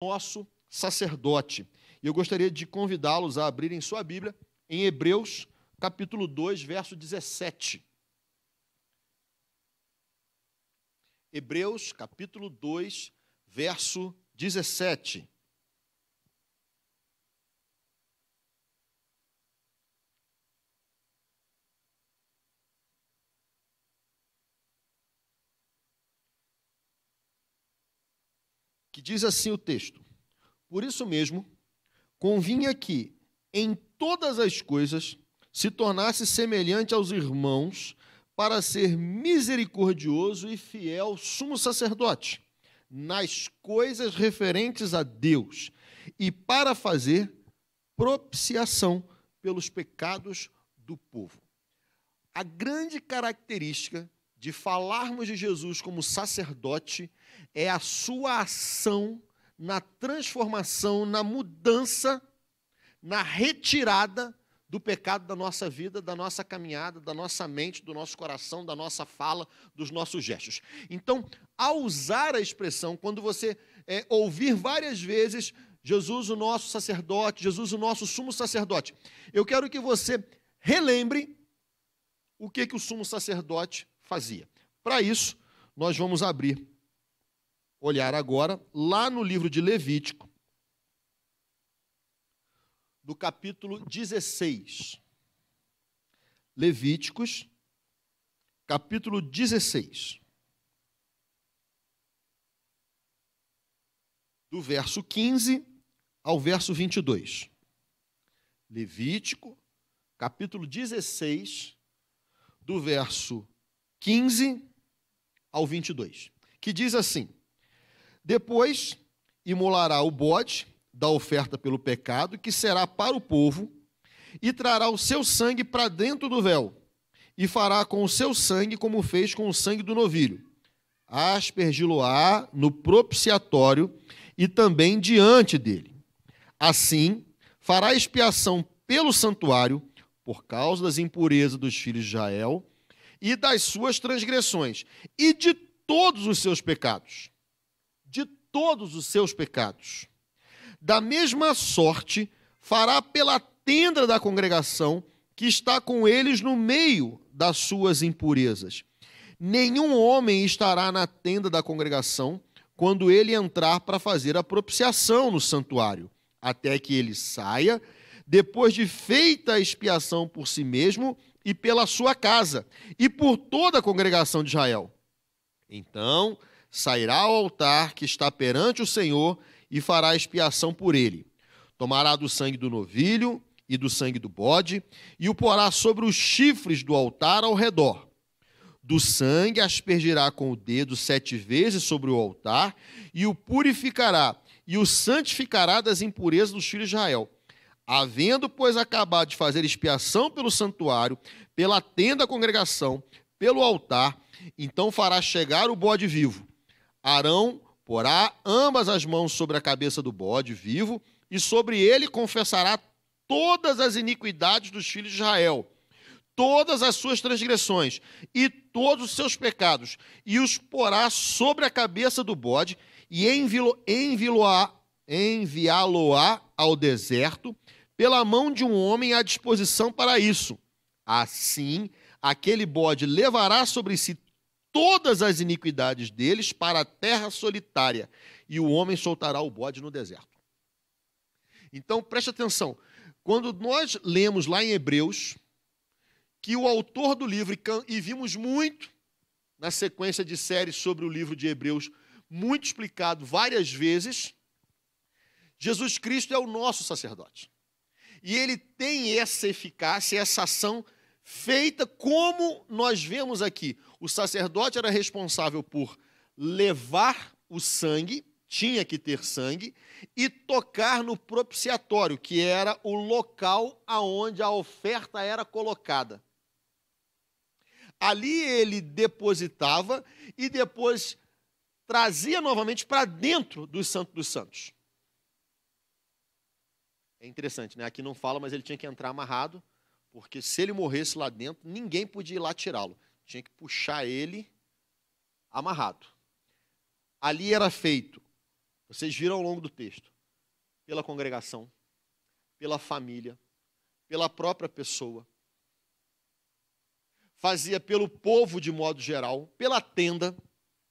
nosso sacerdote. E eu gostaria de convidá-los a abrirem sua Bíblia em Hebreus, capítulo 2, verso 17. Hebreus, capítulo 2, verso 17. que diz assim o texto: Por isso mesmo, convinha que, em todas as coisas, se tornasse semelhante aos irmãos, para ser misericordioso e fiel sumo sacerdote, nas coisas referentes a Deus, e para fazer propiciação pelos pecados do povo. A grande característica de falarmos de Jesus como sacerdote é a sua ação na transformação, na mudança, na retirada do pecado da nossa vida, da nossa caminhada, da nossa mente, do nosso coração, da nossa fala, dos nossos gestos. Então, ao usar a expressão, quando você é, ouvir várias vezes Jesus, o nosso sacerdote, Jesus, o nosso sumo sacerdote, eu quero que você relembre o que, que o sumo sacerdote fazia. Para isso, nós vamos abrir, olhar agora, lá no livro de Levítico, do capítulo 16. Levíticos, capítulo 16. Do verso 15 ao verso 22. Levítico, capítulo 16, do verso 15. 15 ao 22, que diz assim: Depois imolará o bode da oferta pelo pecado, que será para o povo, e trará o seu sangue para dentro do véu, e fará com o seu sangue como fez com o sangue do novilho. Aspergiloá no propiciatório e também diante dele. Assim, fará expiação pelo santuário, por causa das impurezas dos filhos de Israel, e das suas transgressões e de todos os seus pecados. De todos os seus pecados. Da mesma sorte, fará pela tenda da congregação que está com eles no meio das suas impurezas. Nenhum homem estará na tenda da congregação quando ele entrar para fazer a propiciação no santuário, até que ele saia, depois de feita a expiação por si mesmo, e pela sua casa, e por toda a congregação de Israel. Então sairá ao altar que está perante o Senhor e fará expiação por ele. Tomará do sangue do novilho e do sangue do bode e o porá sobre os chifres do altar ao redor. Do sangue aspergirá com o dedo sete vezes sobre o altar e o purificará e o santificará das impurezas dos filhos de Israel Havendo, pois, acabado de fazer expiação pelo santuário, pela tenda da congregação, pelo altar, então fará chegar o bode vivo. Arão porá ambas as mãos sobre a cabeça do bode vivo e sobre ele confessará todas as iniquidades dos filhos de Israel, todas as suas transgressões e todos os seus pecados, e os porá sobre a cabeça do bode e enviá-lo-á ao deserto pela mão de um homem à disposição para isso. Assim, aquele bode levará sobre si todas as iniquidades deles para a terra solitária, e o homem soltará o bode no deserto. Então, preste atenção. Quando nós lemos lá em Hebreus que o autor do livro, e vimos muito na sequência de séries sobre o livro de Hebreus, muito explicado várias vezes, Jesus Cristo é o nosso sacerdote. E ele tem essa eficácia, essa ação feita como nós vemos aqui. O sacerdote era responsável por levar o sangue, tinha que ter sangue, e tocar no propiciatório, que era o local aonde a oferta era colocada. Ali ele depositava e depois trazia novamente para dentro do Santo dos Santos. É interessante, né? Aqui não fala, mas ele tinha que entrar amarrado, porque se ele morresse lá dentro, ninguém podia ir lá tirá-lo. Tinha que puxar ele amarrado. Ali era feito, vocês viram ao longo do texto, pela congregação, pela família, pela própria pessoa. Fazia pelo povo de modo geral, pela tenda,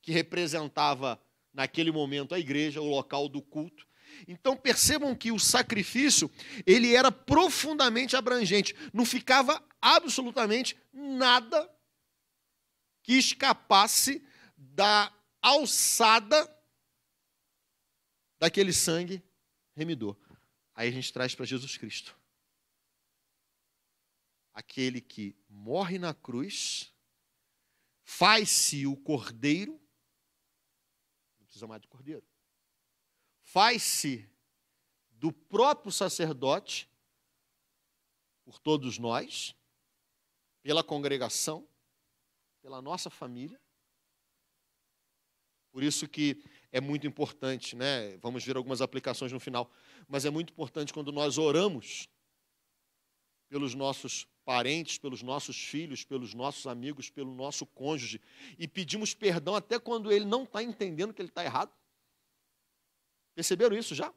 que representava naquele momento a igreja, o local do culto, então percebam que o sacrifício, ele era profundamente abrangente, não ficava absolutamente nada que escapasse da alçada daquele sangue remidor. Aí a gente traz para Jesus Cristo. Aquele que morre na cruz, faz-se o cordeiro, não precisa mais de cordeiro, faz-se do próprio sacerdote, por todos nós, pela congregação, pela nossa família. Por isso que é muito importante, né? Vamos ver algumas aplicações no final, mas é muito importante quando nós oramos pelos nossos parentes, pelos nossos filhos, pelos nossos amigos, pelo nosso cônjuge e pedimos perdão até quando ele não está entendendo que ele está errado. Perceberam isso já?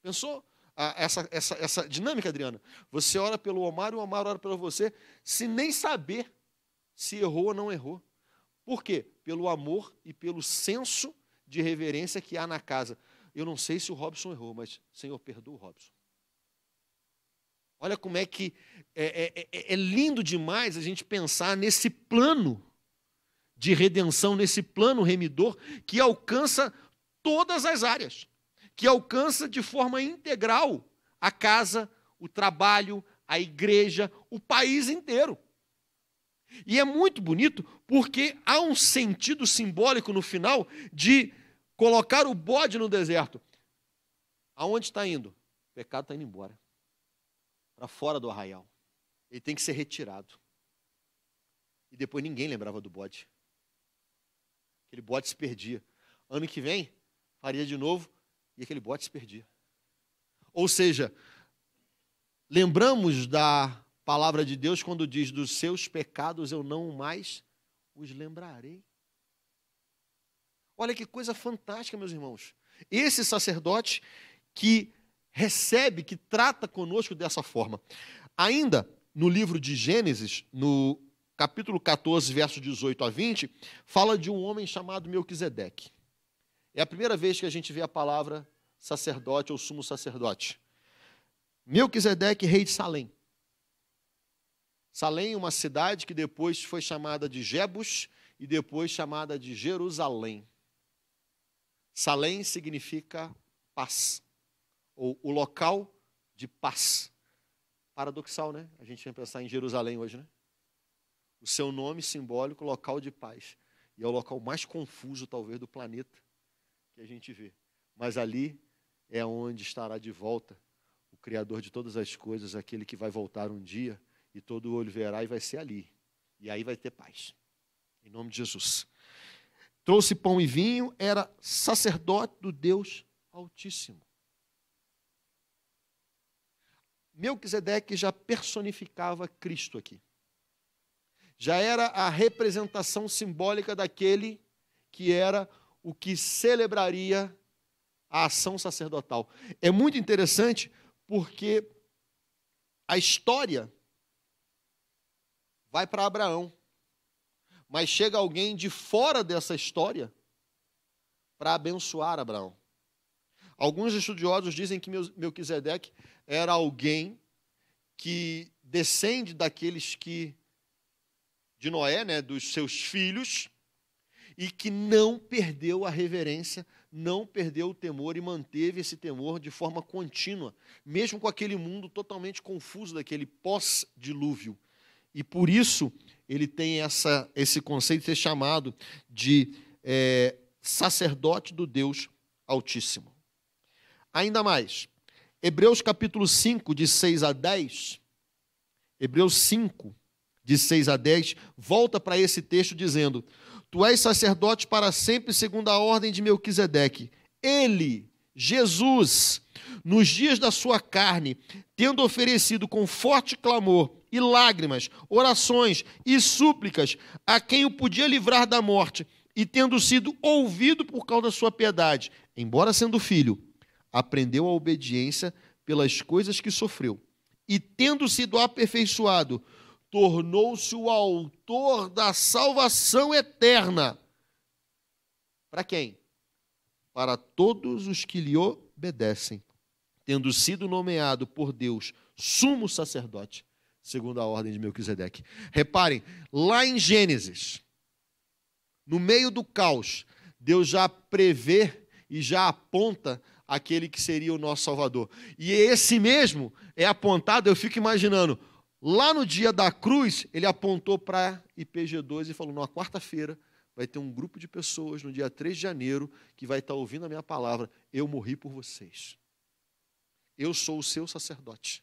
Pensou? Ah, essa, essa, essa dinâmica, Adriana. Você ora pelo Omar e o Omar ora pelo você, sem nem saber se errou ou não errou. Por quê? Pelo amor e pelo senso de reverência que há na casa. Eu não sei se o Robson errou, mas, Senhor, perdoa o Robson. Olha como é que é, é, é, é, é lindo demais a gente pensar nesse plano de redenção, nesse plano remidor que alcança todas as áreas, que alcança de forma integral a casa, o trabalho, a igreja, o país inteiro. E é muito bonito porque há um sentido simbólico no final de colocar o bode no deserto. Aonde está indo? O pecado está indo embora para fora do arraial. Ele tem que ser retirado. E depois ninguém lembrava do bode. Aquele bode se perdia. Ano que vem, faria de novo e aquele bote se perdia. Ou seja, lembramos da palavra de Deus quando diz: Dos seus pecados eu não mais os lembrarei. Olha que coisa fantástica, meus irmãos. Esse sacerdote que recebe, que trata conosco dessa forma. Ainda no livro de Gênesis, no capítulo 14, verso 18 a 20, fala de um homem chamado Melquisedeque. É a primeira vez que a gente vê a palavra sacerdote ou sumo sacerdote. Melquisedeque, rei de Salém. Salém, uma cidade que depois foi chamada de Jebus e depois chamada de Jerusalém. Salém significa paz, ou o local de paz. Paradoxal, né? A gente vem pensar em Jerusalém hoje, né? O seu nome simbólico, local de paz. E é o local mais confuso, talvez, do planeta que a gente vê. Mas ali é onde estará de volta o Criador de todas as coisas, aquele que vai voltar um dia e todo olho verá e vai ser ali. E aí vai ter paz. Em nome de Jesus. Trouxe pão e vinho, era sacerdote do Deus Altíssimo. Melquisedeque já personificava Cristo aqui. Já era a representação simbólica daquele que era o que celebraria a ação sacerdotal. É muito interessante porque a história vai para Abraão, mas chega alguém de fora dessa história para abençoar Abraão. Alguns estudiosos dizem que Melquisedeque era alguém que descende daqueles que de Noé, né, dos seus filhos, e que não perdeu a reverência, não perdeu o temor e manteve esse temor de forma contínua, mesmo com aquele mundo totalmente confuso daquele pós-dilúvio. E por isso ele tem essa, esse conceito de ser chamado de é, sacerdote do Deus Altíssimo. Ainda mais, Hebreus capítulo 5, de 6 a 10, Hebreus 5, de 6 a 10, volta para esse texto dizendo: Tu és sacerdote para sempre, segundo a ordem de Melquisedeque. Ele, Jesus, nos dias da sua carne, tendo oferecido com forte clamor e lágrimas, orações e súplicas a quem o podia livrar da morte, e tendo sido ouvido por causa da sua piedade, embora sendo filho, aprendeu a obediência pelas coisas que sofreu, e tendo sido aperfeiçoado, tornou-se o autor da salvação eterna. Para quem? Para todos os que lhe obedecem, tendo sido nomeado por Deus sumo sacerdote, segundo a ordem de Melquisedeque. Reparem, lá em Gênesis, no meio do caos, Deus já prevê e já aponta aquele que seria o nosso Salvador. E esse mesmo é apontado, eu fico imaginando, Lá no dia da cruz, ele apontou para IPG2 e falou: na quarta-feira vai ter um grupo de pessoas, no dia 3 de janeiro, que vai estar tá ouvindo a minha palavra. Eu morri por vocês. Eu sou o seu sacerdote.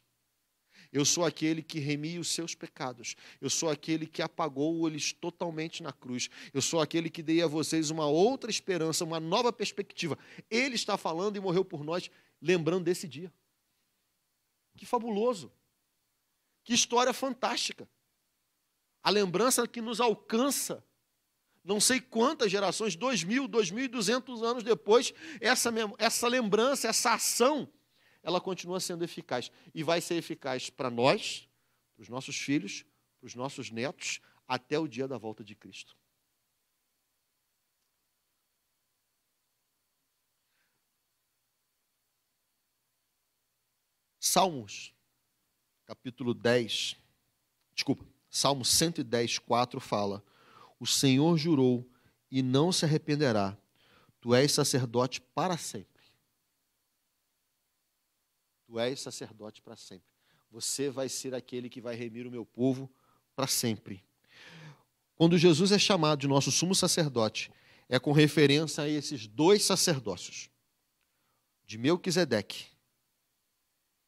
Eu sou aquele que remia os seus pecados. Eu sou aquele que apagou eles totalmente na cruz. Eu sou aquele que dei a vocês uma outra esperança, uma nova perspectiva. Ele está falando e morreu por nós, lembrando desse dia. Que fabuloso! Que história fantástica! A lembrança que nos alcança, não sei quantas gerações, 2.000, 2.200 anos depois, essa, essa lembrança, essa ação, ela continua sendo eficaz. E vai ser eficaz para nós, para os nossos filhos, para os nossos netos, até o dia da volta de Cristo. Salmos capítulo 10, desculpa, Salmo 110, 4 fala: O Senhor jurou e não se arrependerá, tu és sacerdote para sempre. Tu és sacerdote para sempre. Você vai ser aquele que vai remir o meu povo para sempre. Quando Jesus é chamado de nosso sumo sacerdote, é com referência a esses dois sacerdócios, de Melquisedeque,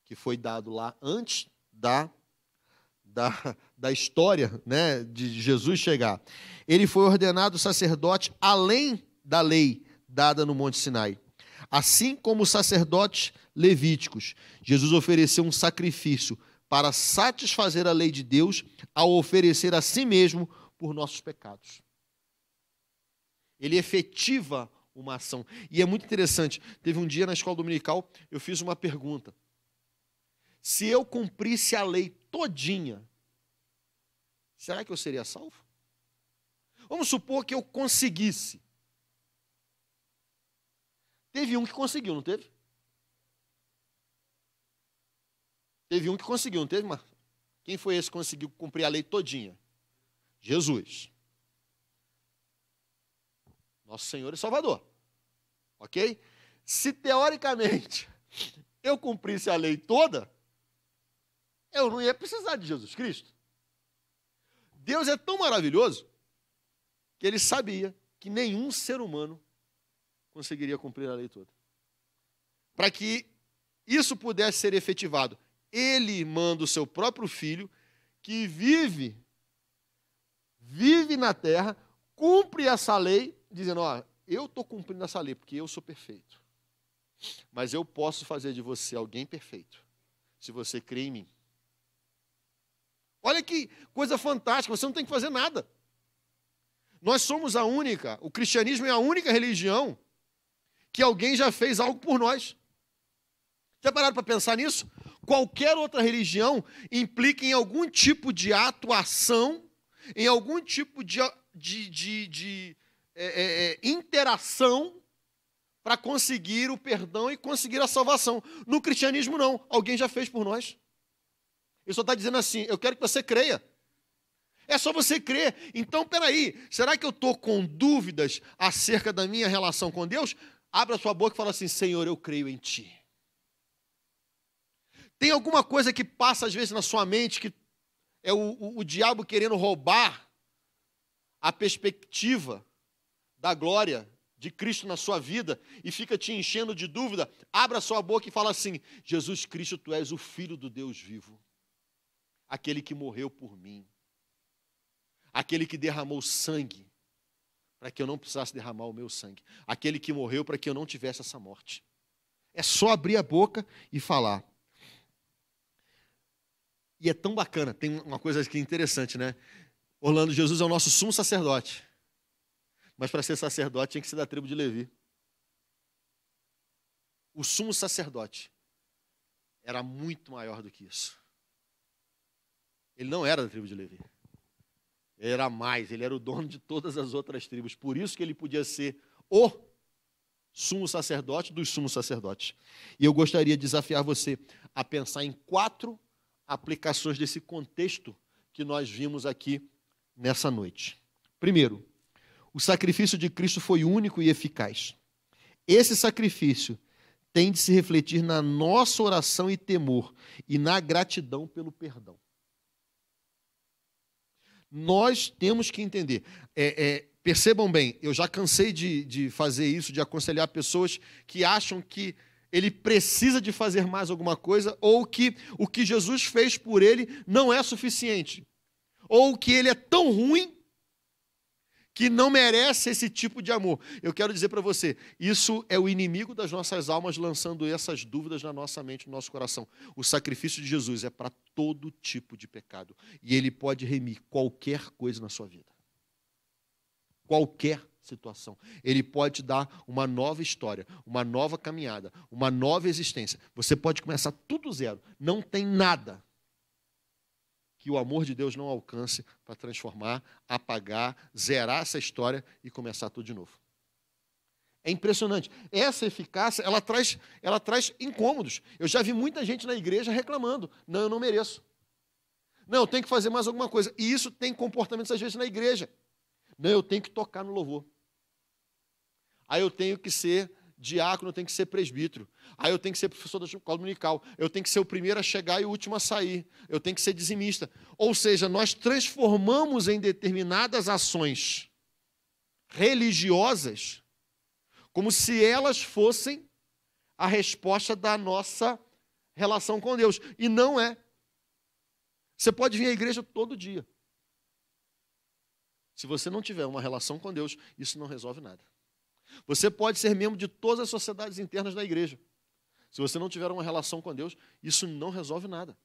que foi dado lá antes da, da, da história né, de Jesus chegar. Ele foi ordenado sacerdote além da lei dada no Monte Sinai. Assim como os sacerdotes levíticos, Jesus ofereceu um sacrifício para satisfazer a lei de Deus ao oferecer a si mesmo por nossos pecados. Ele efetiva uma ação. E é muito interessante. Teve um dia na escola dominical, eu fiz uma pergunta se eu cumprisse a lei todinha, será que eu seria salvo? Vamos supor que eu conseguisse. Teve um que conseguiu, não teve? Teve um que conseguiu, não teve, Marcos? Quem foi esse que conseguiu cumprir a lei todinha? Jesus. Nosso Senhor e Salvador. Ok? Se teoricamente eu cumprisse a lei toda, eu não ia precisar de Jesus Cristo. Deus é tão maravilhoso que ele sabia que nenhum ser humano conseguiria cumprir a lei toda. Para que isso pudesse ser efetivado, ele manda o seu próprio filho, que vive, vive na terra, cumpre essa lei, dizendo: Ó, eu estou cumprindo essa lei, porque eu sou perfeito. Mas eu posso fazer de você alguém perfeito, se você crê em mim. Olha que coisa fantástica, você não tem que fazer nada. Nós somos a única, o cristianismo é a única religião que alguém já fez algo por nós. Já parado para pensar nisso? Qualquer outra religião implica em algum tipo de atuação, em algum tipo de, de, de, de é, é, é interação para conseguir o perdão e conseguir a salvação. No cristianismo, não. Alguém já fez por nós. Ele só está dizendo assim: eu quero que você creia. É só você crer. Então, peraí, será que eu estou com dúvidas acerca da minha relação com Deus? Abra sua boca e fala assim: Senhor, eu creio em Ti. Tem alguma coisa que passa às vezes na sua mente que é o, o, o diabo querendo roubar a perspectiva da glória de Cristo na sua vida e fica te enchendo de dúvida, abra sua boca e fala assim: Jesus Cristo, tu és o Filho do Deus vivo aquele que morreu por mim, aquele que derramou sangue para que eu não precisasse derramar o meu sangue, aquele que morreu para que eu não tivesse essa morte. É só abrir a boca e falar. E é tão bacana, tem uma coisa aqui é interessante, né? Orlando, Jesus é o nosso sumo sacerdote. Mas para ser sacerdote tinha que ser da tribo de Levi. O sumo sacerdote era muito maior do que isso. Ele não era da tribo de Levi. Ele era mais, ele era o dono de todas as outras tribos. Por isso que ele podia ser o sumo sacerdote dos sumos sacerdotes. E eu gostaria de desafiar você a pensar em quatro aplicações desse contexto que nós vimos aqui nessa noite. Primeiro, o sacrifício de Cristo foi único e eficaz. Esse sacrifício tem de se refletir na nossa oração e temor e na gratidão pelo perdão. Nós temos que entender. É, é, percebam bem, eu já cansei de, de fazer isso, de aconselhar pessoas que acham que ele precisa de fazer mais alguma coisa, ou que o que Jesus fez por ele não é suficiente, ou que ele é tão ruim que não merece esse tipo de amor. Eu quero dizer para você, isso é o inimigo das nossas almas lançando essas dúvidas na nossa mente, no nosso coração. O sacrifício de Jesus é para todo tipo de pecado e ele pode remir qualquer coisa na sua vida. Qualquer situação. Ele pode dar uma nova história, uma nova caminhada, uma nova existência. Você pode começar tudo zero, não tem nada que o amor de Deus não alcance para transformar, apagar, zerar essa história e começar tudo de novo. É impressionante. Essa eficácia, ela traz, ela traz incômodos. Eu já vi muita gente na igreja reclamando: não, eu não mereço. Não, eu tenho que fazer mais alguma coisa. E isso tem comportamentos, às vezes, na igreja. Não, eu tenho que tocar no louvor. Aí eu tenho que ser diácono, tem que ser presbítero. Aí eu tenho que ser professor da escola dominical. Eu tenho que ser o primeiro a chegar e o último a sair. Eu tenho que ser dizimista. Ou seja, nós transformamos em determinadas ações religiosas como se elas fossem a resposta da nossa relação com Deus. E não é. Você pode vir à igreja todo dia. Se você não tiver uma relação com Deus, isso não resolve nada. Você pode ser membro de todas as sociedades internas da igreja. Se você não tiver uma relação com Deus, isso não resolve nada.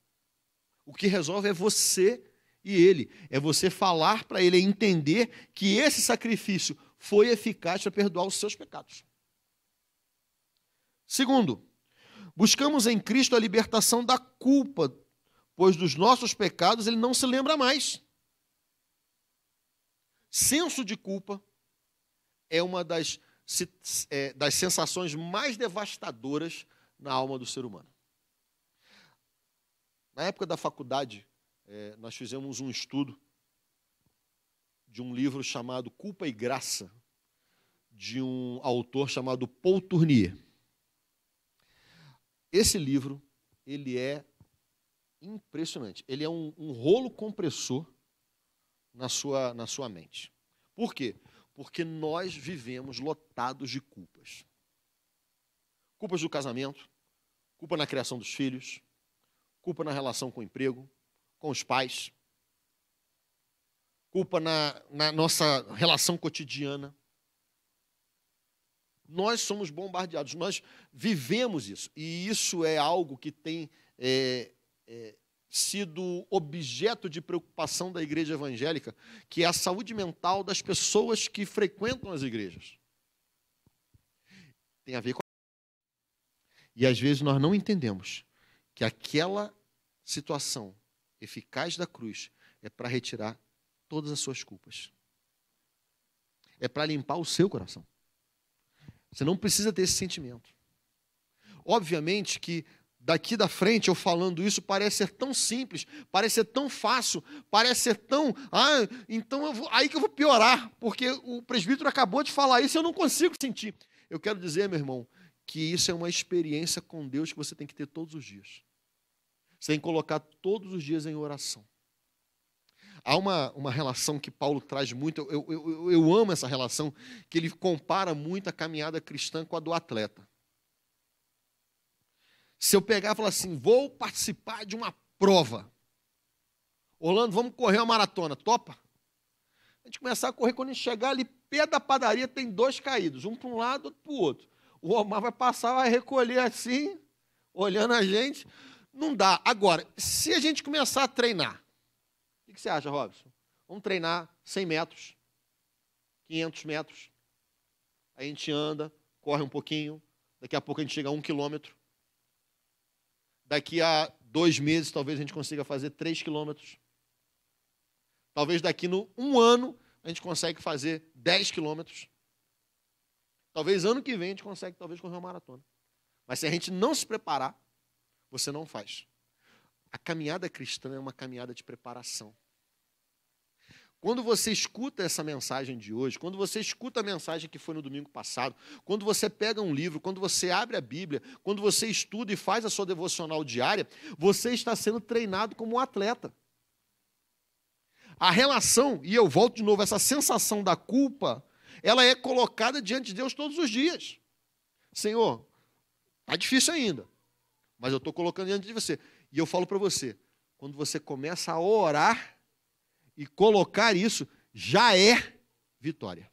O que resolve é você e ele. É você falar para ele, é entender que esse sacrifício foi eficaz para perdoar os seus pecados. Segundo, buscamos em Cristo a libertação da culpa, pois dos nossos pecados ele não se lembra mais. Senso de culpa é uma das se, é, das sensações mais devastadoras na alma do ser humano. Na época da faculdade, é, nós fizemos um estudo de um livro chamado Culpa e Graça, de um autor chamado Paul Tournier. Esse livro, ele é impressionante. Ele é um, um rolo compressor na sua, na sua mente. Por quê? Porque nós vivemos lotados de culpas. Culpas do casamento, culpa na criação dos filhos, culpa na relação com o emprego, com os pais, culpa na, na nossa relação cotidiana. Nós somos bombardeados, nós vivemos isso. E isso é algo que tem é, é, sido objeto de preocupação da igreja evangélica, que é a saúde mental das pessoas que frequentam as igrejas. Tem a ver com. E às vezes nós não entendemos que aquela situação eficaz da cruz é para retirar todas as suas culpas. É para limpar o seu coração. Você não precisa ter esse sentimento. Obviamente que daqui da frente eu falando isso parece ser tão simples, parece ser tão fácil, parece ser tão. Ah, então vou... aí que eu vou piorar, porque o presbítero acabou de falar isso e eu não consigo sentir. Eu quero dizer, meu irmão, que isso é uma experiência com Deus que você tem que ter todos os dias. Você tem que colocar todos os dias em oração. Há uma, uma relação que Paulo traz muito, eu, eu, eu amo essa relação, que ele compara muito a caminhada cristã com a do atleta. Se eu pegar e falar assim, vou participar de uma prova. Orlando, vamos correr uma maratona, topa? A gente começar a correr, quando a gente chegar ali, pé da padaria, tem dois caídos, um para um lado, outro para o outro. O Omar vai passar, vai recolher assim, olhando a gente. Não dá. Agora, se a gente começar a treinar, o que você acha, Robson? Vamos treinar 100 metros, 500 metros. Aí a gente anda, corre um pouquinho, daqui a pouco a gente chega a um quilômetro. Daqui a dois meses, talvez a gente consiga fazer três quilômetros. Talvez daqui no um ano a gente consiga fazer dez quilômetros. Talvez ano que vem a gente consiga talvez correr uma maratona. Mas se a gente não se preparar, você não faz. A caminhada cristã é uma caminhada de preparação. Quando você escuta essa mensagem de hoje, quando você escuta a mensagem que foi no domingo passado, quando você pega um livro, quando você abre a Bíblia, quando você estuda e faz a sua devocional diária, você está sendo treinado como um atleta. A relação, e eu volto de novo, essa sensação da culpa, ela é colocada diante de Deus todos os dias. Senhor, está difícil ainda, mas eu estou colocando diante de você. E eu falo para você, quando você começa a orar, e colocar isso, já é vitória.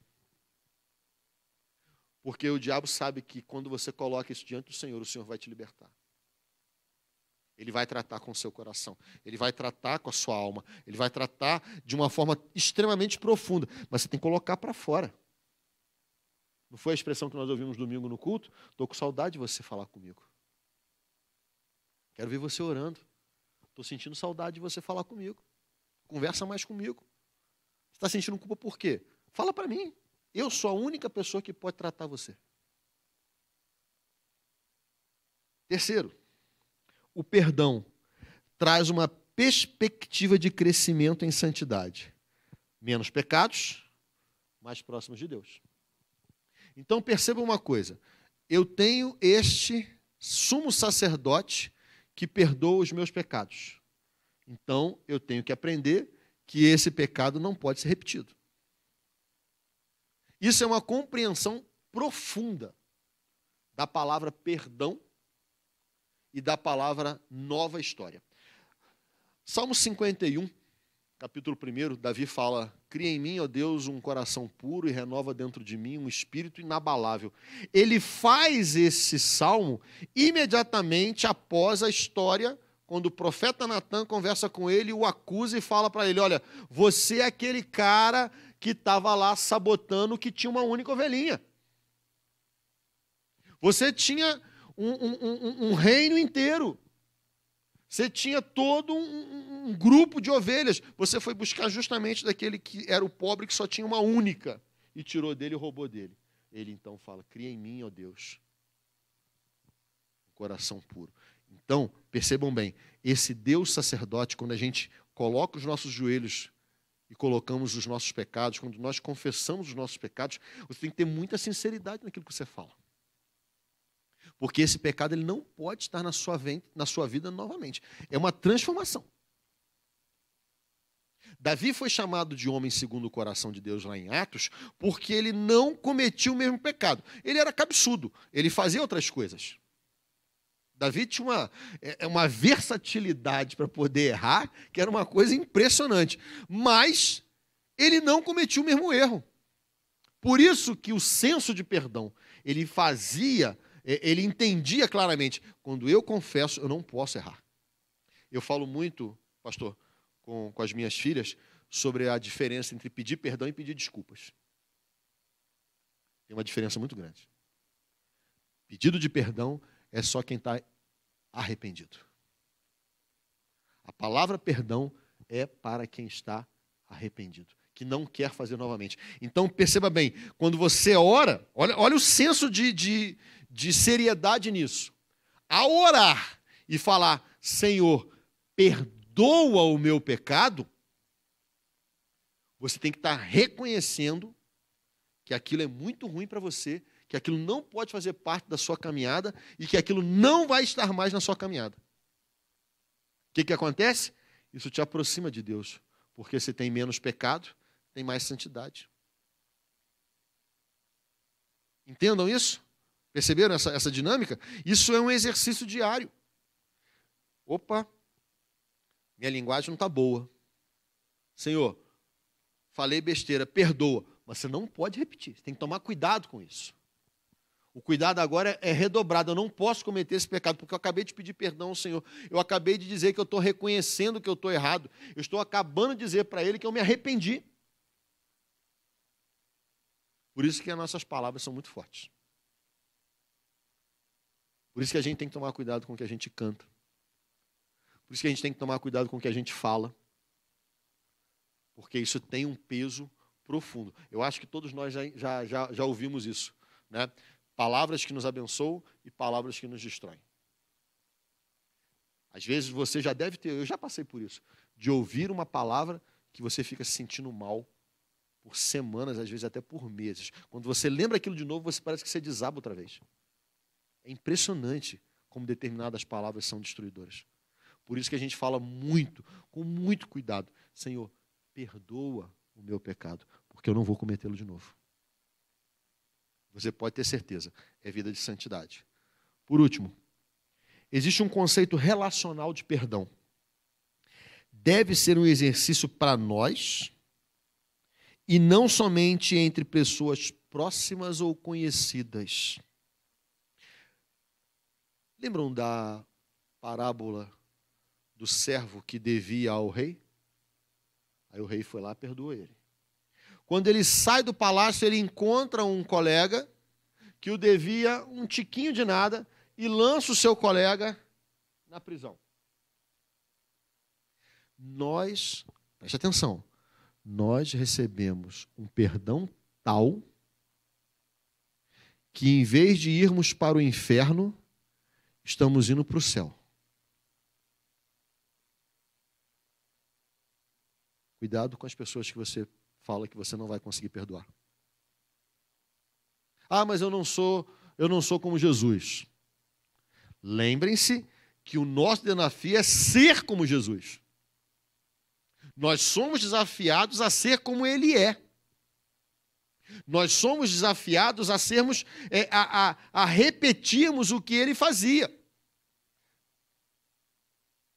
Porque o diabo sabe que quando você coloca isso diante do Senhor, o Senhor vai te libertar. Ele vai tratar com o seu coração, ele vai tratar com a sua alma, ele vai tratar de uma forma extremamente profunda, mas você tem que colocar para fora. Não foi a expressão que nós ouvimos domingo no culto? Estou com saudade de você falar comigo. Quero ver você orando. Estou sentindo saudade de você falar comigo. Conversa mais comigo. Você está sentindo culpa por quê? Fala para mim. Eu sou a única pessoa que pode tratar você. Terceiro, o perdão traz uma perspectiva de crescimento em santidade. Menos pecados, mais próximos de Deus. Então perceba uma coisa: eu tenho este sumo sacerdote que perdoa os meus pecados. Então, eu tenho que aprender que esse pecado não pode ser repetido. Isso é uma compreensão profunda da palavra perdão e da palavra nova história. Salmo 51, capítulo 1, Davi fala: Cria em mim, ó Deus, um coração puro e renova dentro de mim um espírito inabalável. Ele faz esse salmo imediatamente após a história quando o profeta Natan conversa com ele, o acusa e fala para ele: Olha, você é aquele cara que estava lá sabotando que tinha uma única ovelhinha. Você tinha um, um, um, um reino inteiro. Você tinha todo um, grupo de ovelhas. Você foi buscar justamente daquele que era o pobre que só tinha uma única e tirou dele e roubou dele. Ele então fala: Cria em mim, ó Deus, coração puro. Então, percebam bem, esse Deus sacerdote, quando a gente coloca os nossos joelhos e colocamos os nossos pecados, quando nós confessamos os nossos pecados, você tem que ter muita sinceridade naquilo que você fala. Porque esse pecado ele não pode estar na sua, na sua vida novamente. É uma transformação. Davi foi chamado de homem segundo o coração de Deus lá em Atos, porque ele não cometia o mesmo pecado. Ele era cabeçudo, ele fazia outras coisas. Davi tinha uma, é, é uma versatilidade para poder errar, que era uma coisa impressionante. Mas ele não cometia o mesmo erro. Por isso que o senso de perdão, ele fazia, é, ele entendia claramente, quando eu confesso, eu não posso errar. Eu falo muito, pastor, com, com as minhas filhas, sobre a diferença entre pedir perdão e pedir desculpas. Tem uma diferença muito grande. Pedido de perdão é só quem está arrependido. A palavra perdão é para quem está arrependido, que não quer fazer novamente. Então, perceba bem, quando você ora, olha, olha o senso de, de, de seriedade nisso. Ao orar e falar, Senhor, perdoa o meu pecado, você tem que estar tá reconhecendo que aquilo é muito ruim para você que aquilo não pode fazer parte da sua caminhada e que aquilo não vai estar mais na sua caminhada. O que, que acontece? Isso te aproxima de Deus, porque você tem menos pecado, tem mais santidade. Entendam isso? Perceberam essa, essa dinâmica? Isso é um exercício diário. Opa, minha linguagem não está boa. Senhor, falei besteira, perdoa. Mas você não pode repetir, você tem que tomar cuidado com isso. O cuidado agora é redobrado. Eu não posso cometer esse pecado, porque eu acabei de pedir perdão ao Senhor. Eu acabei de dizer que eu estou reconhecendo que eu estou errado. Eu estou acabando de dizer para Ele que eu me arrependi. Por isso que as nossas palavras são muito fortes. Por isso que a gente tem que tomar cuidado com o que a gente canta. Por isso que a gente tem que tomar cuidado com o que a gente fala. Porque isso tem um peso profundo. Eu acho que todos nós já, já, já, já ouvimos isso. Né? Palavras que nos abençoam e palavras que nos destroem. Às vezes você já deve ter, eu já passei por isso, de ouvir uma palavra que você fica se sentindo mal por semanas, às vezes até por meses. Quando você lembra aquilo de novo, você parece que você desaba outra vez. É impressionante como determinadas palavras são destruidoras. Por isso que a gente fala muito, com muito cuidado: Senhor, perdoa o meu pecado, porque eu não vou cometê-lo de novo. Você pode ter certeza, é vida de santidade. Por último, existe um conceito relacional de perdão. Deve ser um exercício para nós e não somente entre pessoas próximas ou conhecidas. Lembram da parábola do servo que devia ao rei? Aí o rei foi lá e perdoou ele. Quando ele sai do palácio, ele encontra um colega que o devia um tiquinho de nada e lança o seu colega na prisão. Nós, preste atenção, nós recebemos um perdão tal que em vez de irmos para o inferno, estamos indo para o céu. Cuidado com as pessoas que você fala que você não vai conseguir perdoar. Ah, mas eu não sou, eu não sou como Jesus. Lembrem-se que o nosso desafio é ser como Jesus. Nós somos desafiados a ser como Ele é. Nós somos desafiados a sermos, é, a, a, a repetirmos o que Ele fazia.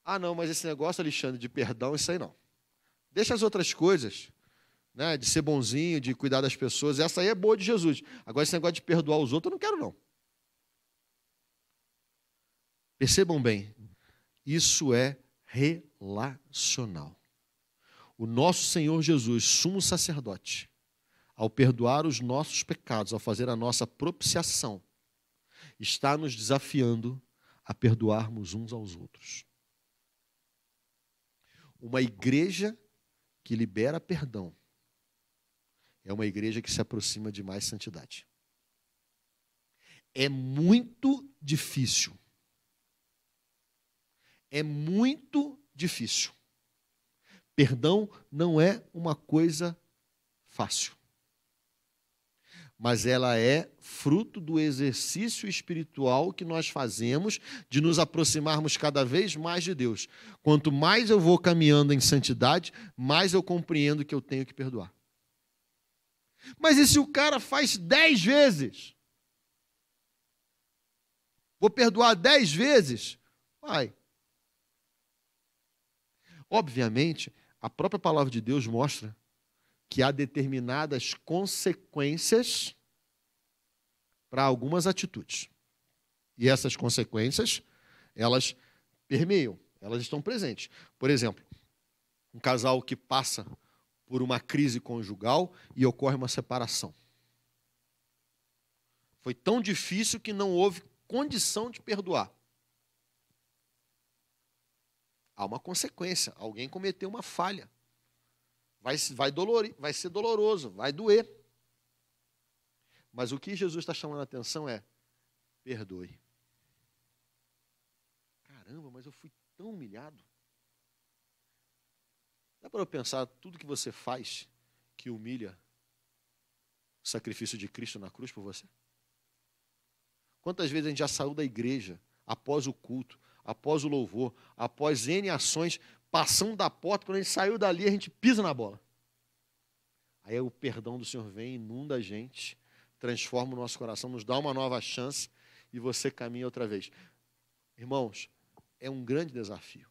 Ah, não, mas esse negócio, Alexandre, de perdão, isso aí não. Deixa as outras coisas né, de ser bonzinho, de cuidar das pessoas, essa aí é boa de Jesus. Agora, esse negócio de perdoar os outros, eu não quero, não. Percebam bem, isso é relacional. O nosso Senhor Jesus, sumo sacerdote, ao perdoar os nossos pecados, ao fazer a nossa propiciação, está nos desafiando a perdoarmos uns aos outros. Uma igreja que libera perdão é uma igreja que se aproxima de mais santidade. É muito difícil. É muito difícil. Perdão não é uma coisa fácil. Mas ela é fruto do exercício espiritual que nós fazemos de nos aproximarmos cada vez mais de Deus. Quanto mais eu vou caminhando em santidade, mais eu compreendo que eu tenho que perdoar. Mas e se o cara faz dez vezes? Vou perdoar dez vezes? Vai. Obviamente, a própria palavra de Deus mostra que há determinadas consequências para algumas atitudes. E essas consequências, elas permeiam, elas estão presentes. Por exemplo, um casal que passa por uma crise conjugal e ocorre uma separação. Foi tão difícil que não houve condição de perdoar. Há uma consequência. Alguém cometeu uma falha. Vai, vai, dolorir, vai ser doloroso, vai doer. Mas o que Jesus está chamando a atenção é: perdoe. Caramba, mas eu fui tão humilhado. Dá para eu pensar tudo que você faz que humilha o sacrifício de Cristo na cruz por você? Quantas vezes a gente já saiu da igreja após o culto, após o louvor, após N ações, passando da porta, quando a gente saiu dali, a gente pisa na bola. Aí o perdão do Senhor vem, inunda a gente, transforma o nosso coração, nos dá uma nova chance e você caminha outra vez. Irmãos, é um grande desafio.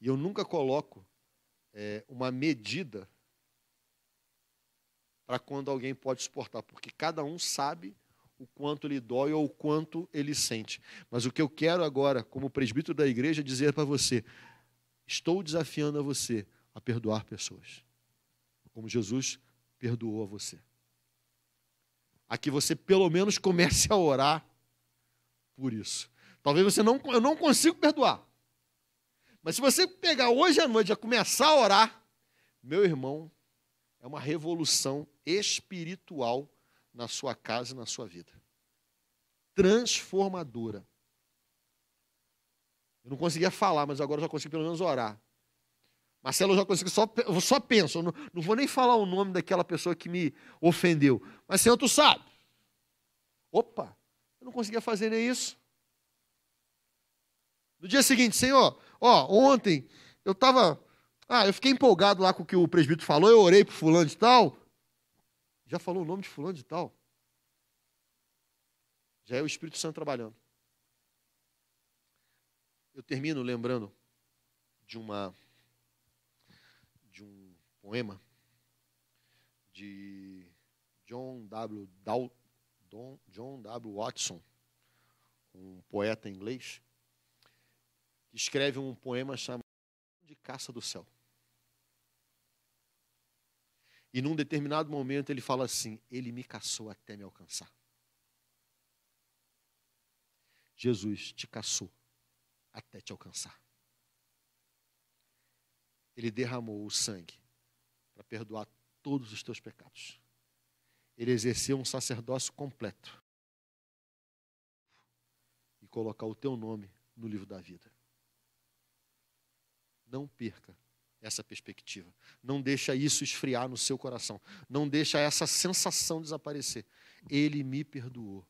E eu nunca coloco é, uma medida para quando alguém pode suportar, porque cada um sabe o quanto lhe dói ou o quanto ele sente. Mas o que eu quero agora, como presbítero da igreja, é dizer para você: estou desafiando a você a perdoar pessoas, como Jesus perdoou a você. A que você pelo menos comece a orar por isso. Talvez você não, eu não consigo perdoar. Mas se você pegar hoje à noite e começar a orar, meu irmão, é uma revolução espiritual na sua casa e na sua vida. Transformadora. Eu não conseguia falar, mas agora eu já consigo pelo menos orar. Marcelo, eu já consigo, só, eu só penso, eu não, não vou nem falar o nome daquela pessoa que me ofendeu. Mas, Senhor, tu sabe. Opa, eu não conseguia fazer nem isso. No dia seguinte, Senhor, Ó, ontem eu estava. Ah, eu fiquei empolgado lá com o que o presbítero falou, eu orei para fulano de tal. Já falou o nome de fulano de tal. Já é o Espírito Santo trabalhando. Eu termino lembrando de uma de um poema de John W. Dow, John W. Watson, um poeta inglês, escreve um poema chamado De Caça do Céu. E num determinado momento ele fala assim: Ele me caçou até me alcançar. Jesus te caçou até te alcançar. Ele derramou o sangue para perdoar todos os teus pecados. Ele exerceu um sacerdócio completo e colocar o teu nome no livro da vida. Não perca essa perspectiva. Não deixa isso esfriar no seu coração. Não deixa essa sensação desaparecer. Ele me perdoou.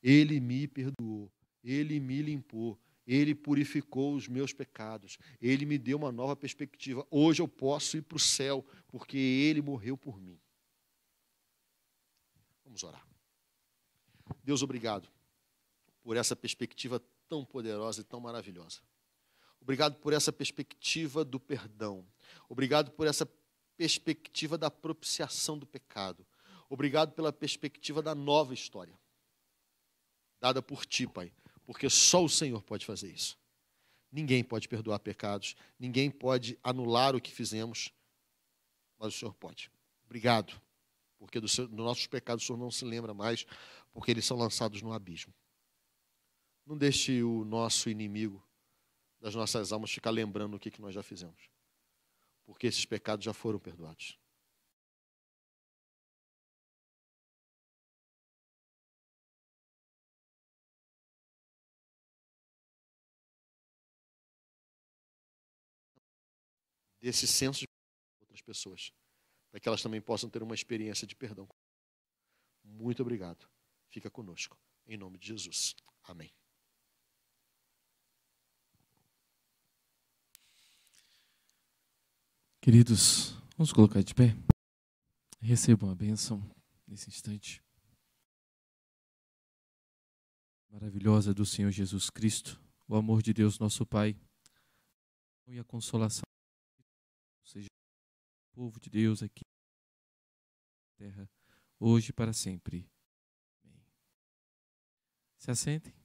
Ele me perdoou. Ele me limpou. Ele purificou os meus pecados. Ele me deu uma nova perspectiva. Hoje eu posso ir para o céu, porque ele morreu por mim. Vamos orar. Deus, obrigado por essa perspectiva tão poderosa e tão maravilhosa. Obrigado por essa perspectiva do perdão. Obrigado por essa perspectiva da propiciação do pecado. Obrigado pela perspectiva da nova história, dada por ti, Pai, porque só o Senhor pode fazer isso. Ninguém pode perdoar pecados, ninguém pode anular o que fizemos, mas o Senhor pode. Obrigado, porque dos nossos pecados o Senhor não se lembra mais, porque eles são lançados no abismo. Não deixe o nosso inimigo das nossas almas ficar lembrando o que, que nós já fizemos. Porque esses pecados já foram perdoados. Desse senso de outras pessoas, para que elas também possam ter uma experiência de perdão. Muito obrigado. Fica conosco. Em nome de Jesus. Amém. Queridos, vamos colocar de pé. Recebam a bênção nesse instante maravilhosa do Senhor Jesus Cristo, o amor de Deus, nosso Pai, e a consolação seja o povo de Deus aqui na terra, hoje e para sempre. Amém. Se assentem.